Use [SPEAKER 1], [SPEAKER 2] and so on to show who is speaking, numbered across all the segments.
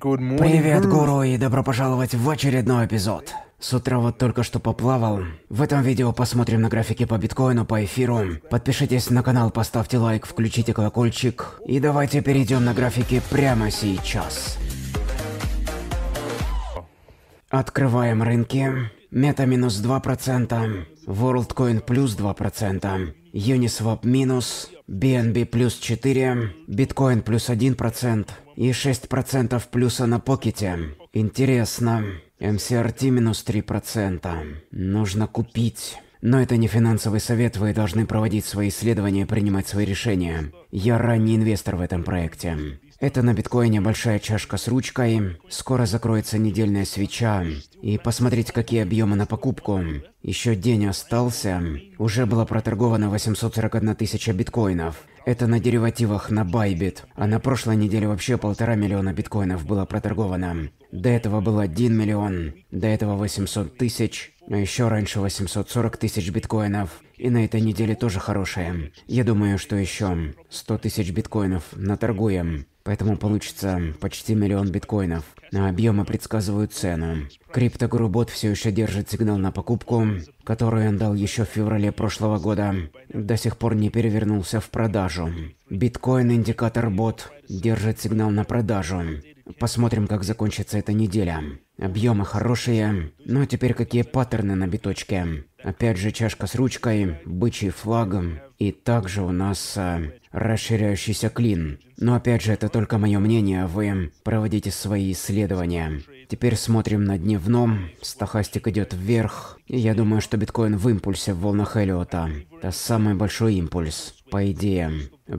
[SPEAKER 1] Привет, гуру, и добро пожаловать в очередной эпизод. С утра вот только что поплавал. В этом видео посмотрим на графики по биткоину, по эфиру. Подпишитесь на канал, поставьте лайк, включите колокольчик. И давайте перейдем на графики прямо сейчас. Открываем рынки. Мета минус 2%, WorldCoin плюс 2%, Uniswap минус, BNB плюс 4, Биткоин плюс 1%, и 6% плюса на покете. Интересно. МСРТ минус 3%. Нужно купить. Но это не финансовый совет, вы должны проводить свои исследования и принимать свои решения. Я ранний инвестор в этом проекте. Это на биткоине большая чашка с ручкой. Скоро закроется недельная свеча. И посмотреть, какие объемы на покупку. Еще день остался. Уже было проторговано 841 тысяча биткоинов. Это на деривативах на Байбит. А на прошлой неделе вообще полтора миллиона биткоинов было проторговано. До этого был 1 миллион. До этого 800 тысяч. А еще раньше 840 тысяч биткоинов. И на этой неделе тоже хорошее. Я думаю, что еще 100 тысяч биткоинов наторгуем. Поэтому получится почти миллион биткоинов. На объемы предсказывают цену. Криптогурубот все еще держит сигнал на покупку, который он дал еще в феврале прошлого года. До сих пор не перевернулся в продажу. Биткоин-индикатор бот держит сигнал на продажу. Посмотрим, как закончится эта неделя. Объемы хорошие. но теперь какие паттерны на биточке? Опять же чашка с ручкой, бычий флаг. И также у нас э, расширяющийся клин. Но опять же, это только мое мнение, вы проводите свои исследования. Теперь смотрим на дневном. Стахастик идет вверх. И я думаю, что биткоин в импульсе в волнах Эллиота. Это самый большой импульс, по идее.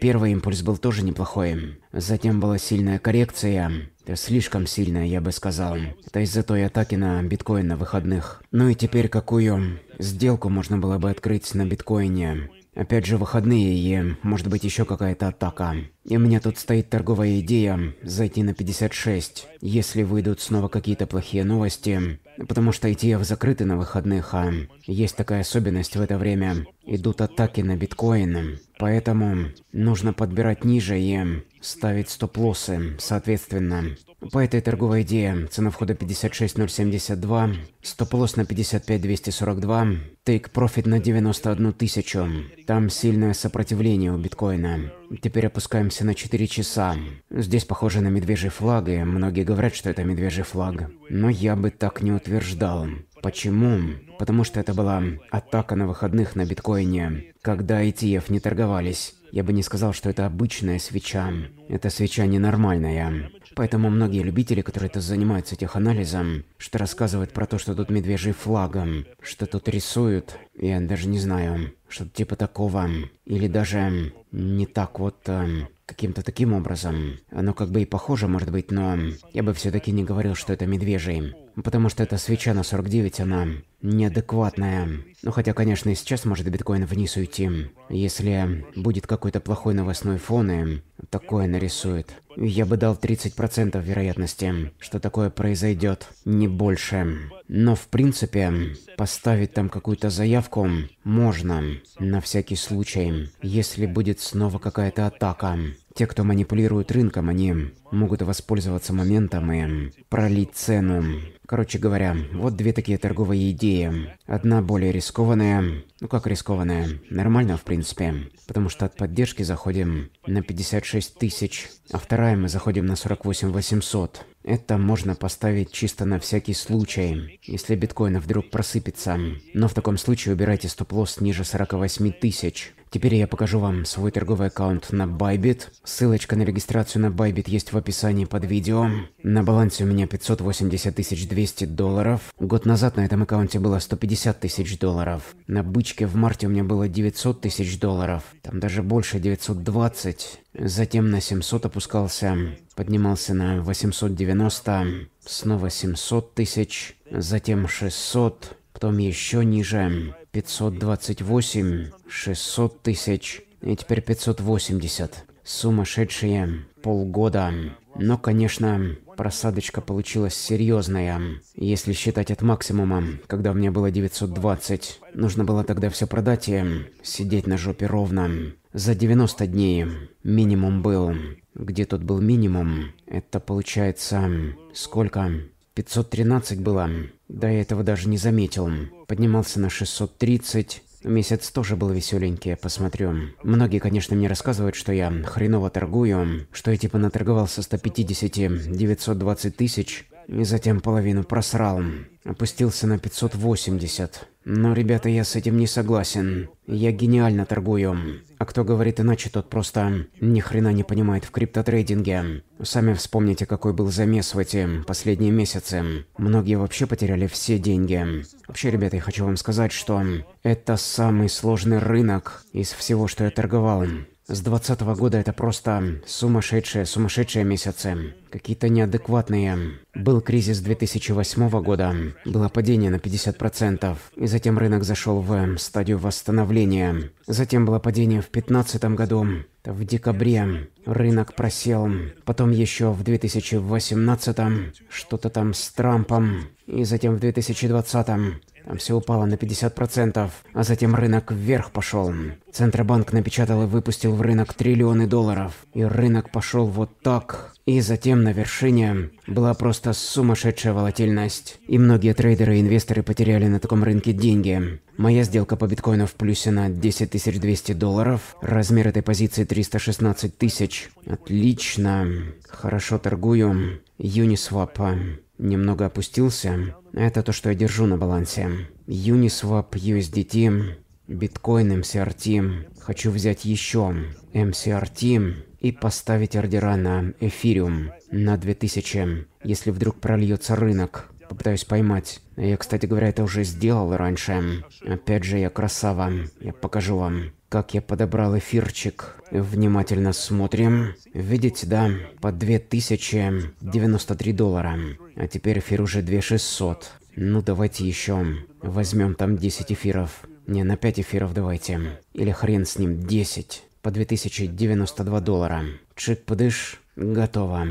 [SPEAKER 1] Первый импульс был тоже неплохой. Затем была сильная коррекция. Это слишком сильно, я бы сказал. Это из-за той атаки на биткоин на выходных. Ну и теперь какую сделку можно было бы открыть на биткоине? Опять же выходные и, может быть, еще какая-то атака. И у меня тут стоит торговая идея зайти на 56, если выйдут снова какие-то плохие новости. Потому что ETF закрыты на выходных, а есть такая особенность в это время. Идут атаки на биткоин. Поэтому нужно подбирать ниже и ставить стоп-лоссы, соответственно. По этой торговой идее цена входа 56072, стоп-лосс на 55242, тейк-профит на 91 тысячу. Там сильное сопротивление у биткоина. Теперь опускаемся на 4 часа. Здесь похоже на медвежий флаг, и многие говорят, что это медвежий флаг. Но я бы так не утверждал. Почему? Потому что это была атака на выходных на биткоине, когда ETF не торговались. Я бы не сказал, что это обычная свеча. Эта свеча ненормальная. Поэтому многие любители, которые это занимаются теханализом, что рассказывают про то, что тут медвежий флагом, что тут рисуют, я даже не знаю, что-то типа такого. Или даже не так вот э, каким-то таким образом. Оно как бы и похоже, может быть, но я бы все-таки не говорил, что это медвежий. Потому что эта свеча на 49, она неадекватная. Ну хотя, конечно, и сейчас может биткоин вниз уйти. Если будет какой-то плохой новостной фон и такое нарисовано рисует. Я бы дал 30% вероятности, что такое произойдет, не больше. Но в принципе, поставить там какую-то заявку можно, на всякий случай, если будет снова какая-то атака. Те, кто манипулирует рынком, они могут воспользоваться моментом и пролить цену. Короче говоря, вот две такие торговые идеи. Одна более рискованная, ну как рискованная, нормально в принципе, потому что от поддержки заходим на 56 тысяч, а вторая мы заходим на 48 800. Это можно поставить чисто на всякий случай, если биткоин вдруг просыпется. Но в таком случае убирайте стоп-лосс ниже 48 тысяч. Теперь я покажу вам свой торговый аккаунт на Bybit. Ссылочка на регистрацию на Bybit есть в описании под видео. На балансе у меня 580 200 долларов. Год назад на этом аккаунте было 150 тысяч долларов. На бычке в марте у меня было 900 тысяч долларов. Там даже больше 920. Затем на 700 опускался, поднимался на 890, снова 700 тысяч, затем 600, потом еще ниже. 528, 600 тысяч, и теперь 580. Сумасшедшие полгода. Но, конечно, просадочка получилась серьезная. Если считать от максимума, когда мне было 920, нужно было тогда все продать и сидеть на жопе ровно. За 90 дней минимум был. Где тут был минимум? Это получается... Сколько? 513 было. До этого даже не заметил. Поднимался на 630. Месяц тоже был веселенький, посмотрю. Многие, конечно, мне рассказывают, что я хреново торгую, что я типа наторговал со 150-920 тысяч, и затем половину просрал. Опустился на 580. Но, ребята, я с этим не согласен. Я гениально торгую. А кто говорит иначе, тот просто ни хрена не понимает в криптотрейдинге. Сами вспомните, какой был замес в эти последние месяцы. Многие вообще потеряли все деньги. Вообще, ребята, я хочу вам сказать, что это самый сложный рынок из всего, что я торговал. С двадцатого года это просто сумасшедшие, сумасшедшие месяцы. Какие-то неадекватные. Был кризис 2008 года. Было падение на 50%. И затем рынок зашел в эм, стадию восстановления. Затем было падение в 2015 году. В декабре рынок просел. Потом еще в 2018 что-то там с Трампом. И затем в 2020 там все упало на 50%, а затем рынок вверх пошел. Центробанк напечатал и выпустил в рынок триллионы долларов. И рынок пошел вот так. И затем на вершине была просто сумасшедшая волатильность. И многие трейдеры и инвесторы потеряли на таком рынке деньги. Моя сделка по биткоину в плюсе на 10 200 долларов. Размер этой позиции 316 тысяч. Отлично. Хорошо торгую. Uniswap немного опустился. Это то, что я держу на балансе. Uniswap, USDT, биткоин, MCRT. Эм Хочу взять еще MCRT эм и поставить ордера на эфириум на 2000, если вдруг прольется рынок попытаюсь поймать. Я, кстати говоря, это уже сделал раньше. Опять же, я красава. Я покажу вам, как я подобрал эфирчик. Внимательно смотрим. Видите, да? По 2093 доллара. А теперь эфир уже 2600. Ну, давайте еще. Возьмем там 10 эфиров. Не, на 5 эфиров давайте. Или хрен с ним, 10. По 2092 доллара. Чик-подыш. Готово.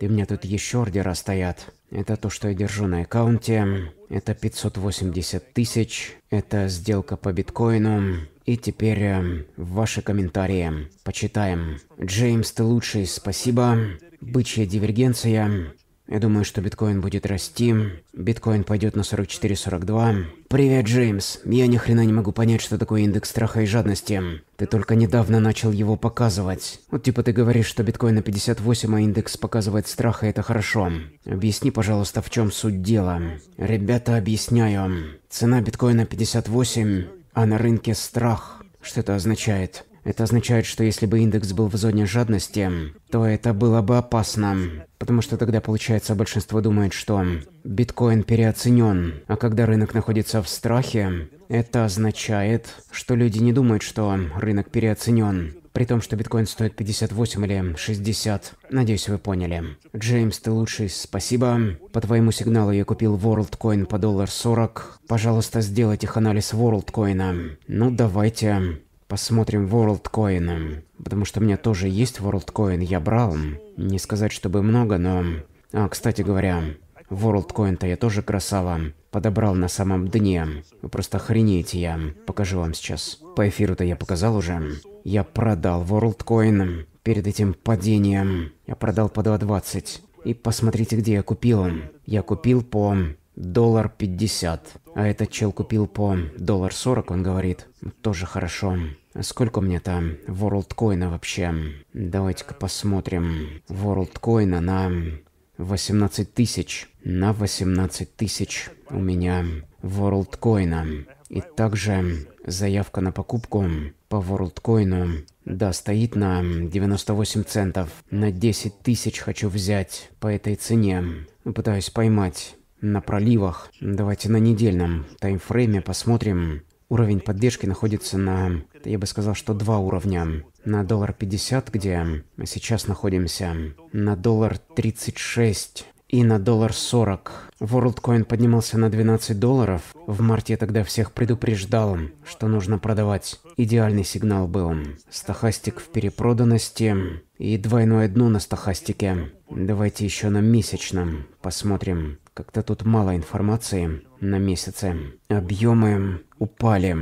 [SPEAKER 1] И у меня тут еще ордера стоят. Это то, что я держу на аккаунте. Это 580 тысяч. Это сделка по биткоину. И теперь э, ваши комментарии. Почитаем. Джеймс, ты лучший, спасибо. Бычья дивергенция. Я думаю, что биткоин будет расти. Биткоин пойдет на 44-42. Привет, Джеймс. Я ни хрена не могу понять, что такое индекс страха и жадности. Ты только недавно начал его показывать. Вот типа ты говоришь, что биткоин на 58, а индекс показывает страх, и это хорошо. Объясни, пожалуйста, в чем суть дела. Ребята, объясняю. Цена биткоина 58, а на рынке страх. Что это означает? Это означает, что если бы индекс был в зоне жадности, то это было бы опасно. Потому что тогда, получается, большинство думает, что биткоин переоценен. А когда рынок находится в страхе, это означает, что люди не думают, что рынок переоценен. При том, что биткоин стоит 58 или 60. Надеюсь, вы поняли. Джеймс, ты лучший, спасибо. По твоему сигналу я купил WorldCoin по доллар 40. Пожалуйста, сделайте их анализ WorldCoin. Ну, давайте. Посмотрим WorldCoin, потому что у меня тоже есть WorldCoin, я брал. Не сказать, чтобы много, но... А, кстати говоря, WorldCoin-то я тоже красава. Подобрал на самом дне. Вы просто охренеете, я покажу вам сейчас. По эфиру-то я показал уже. Я продал WorldCoin перед этим падением. Я продал по 2.20. И посмотрите, где я купил. Я купил по доллар 50. А этот чел купил по доллар 40, он говорит. Тоже хорошо. Сколько мне там WorldCoin вообще? Давайте-ка посмотрим. WorldCoin на 18 тысяч. На 18 тысяч у меня WorldCoin. И также заявка на покупку по WorldCoin. Да, стоит на 98 центов. На 10 тысяч хочу взять по этой цене. Пытаюсь поймать на проливах. Давайте на недельном таймфрейме посмотрим, Уровень поддержки находится на, я бы сказал, что два уровня. На доллар 50, где мы сейчас находимся, на доллар 36 и на доллар 40. WorldCoin поднимался на 12 долларов. В марте я тогда всех предупреждал, что нужно продавать. Идеальный сигнал был. Стахастик в перепроданности и двойное дно на стахастике. Давайте еще на месячном посмотрим. Как-то тут мало информации на месяце. Объемы упали.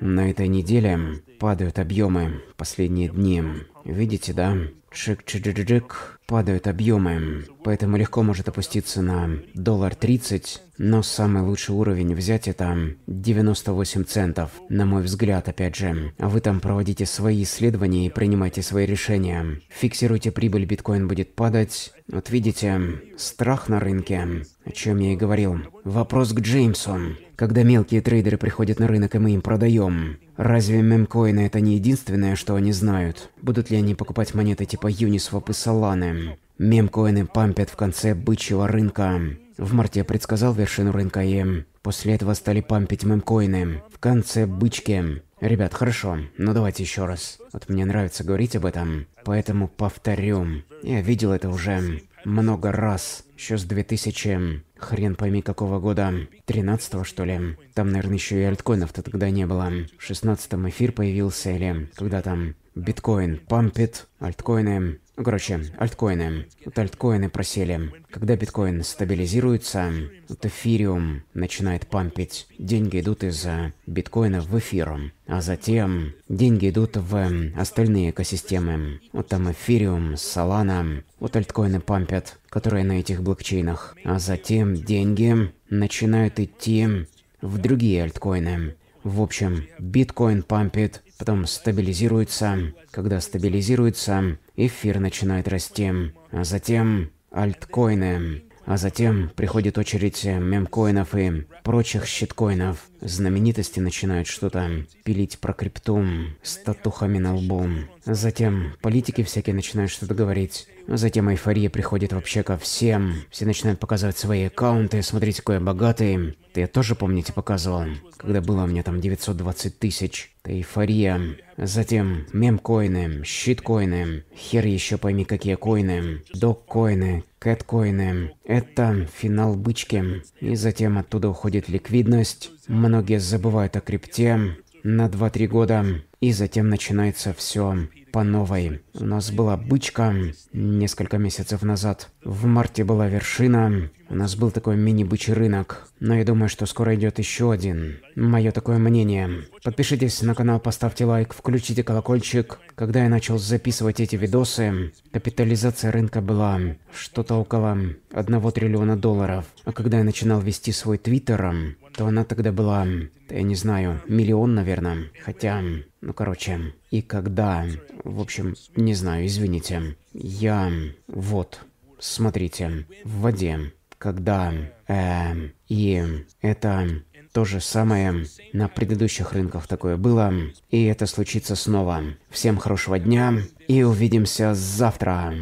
[SPEAKER 1] На этой неделе падают объемы последние дни. Видите, да? чик чик чик чик Падают объемы, поэтому легко может опуститься на доллар 30, но самый лучший уровень взять это 98 центов, на мой взгляд, опять же. А вы там проводите свои исследования и принимайте свои решения. Фиксируйте прибыль, биткоин будет падать. Вот видите, страх на рынке, о чем я и говорил. Вопрос к Джеймсу. Когда мелкие трейдеры приходят на рынок и мы им продаем, Разве мемкоины это не единственное, что они знают? Будут ли они покупать монеты типа Юнисвап и Соланы? Мемкоины пампят в конце бычьего рынка. В марте предсказал вершину рынка и... После этого стали пампить мемкоины. В конце бычки. Ребят, хорошо, но давайте еще раз. Вот мне нравится говорить об этом, поэтому повторю. Я видел это уже много раз, еще с 2000, хрен пойми какого года, 13 что ли. Там, наверное, еще и альткоинов-то тогда не было. В 16 эфир появился или когда там биткоин пампит, альткоины ну, короче, альткоины. Вот альткоины просели. Когда биткоин стабилизируется, вот эфириум начинает пампить. Деньги идут из э, биткоина в эфир. А затем деньги идут в э, остальные экосистемы. Вот там эфириум, солана, вот альткоины пампят, которые на этих блокчейнах. А затем деньги начинают идти в другие альткоины. В общем, биткоин пампит, потом стабилизируется. Когда стабилизируется, эфир начинает расти. А затем альткоины. А затем приходит очередь э, мемкоинов и прочих щиткоинов. Знаменитости начинают что-то пилить про крипту с татухами на лбу. Затем политики всякие начинают что-то говорить. Затем эйфория приходит вообще ко всем. Все начинают показывать свои аккаунты, смотрите, какой я богатый. Ты я тоже, помните, показывал, когда было у меня там 920 тысяч. Это эйфория. Затем мемкоины, щиткоины, хер еще пойми какие коины, доккоины, Кэткоины. Это финал бычки. И затем оттуда уходит ликвидность. Многие забывают о крипте на 2-3 года, и затем начинается все по новой. У нас была бычка несколько месяцев назад, в марте была вершина, у нас был такой мини-бычий рынок, но я думаю, что скоро идет еще один. Мое такое мнение. Подпишитесь на канал, поставьте лайк, включите колокольчик. Когда я начал записывать эти видосы, капитализация рынка была что-то около 1 триллиона долларов. А когда я начинал вести свой твиттер, то она тогда была, я не знаю, миллион, наверное. Хотя, ну короче, и когда, в общем, не знаю, извините. Я, вот, смотрите, в воде, когда, э, и это то же самое на предыдущих рынках такое было, и это случится снова. Всем хорошего дня и увидимся завтра.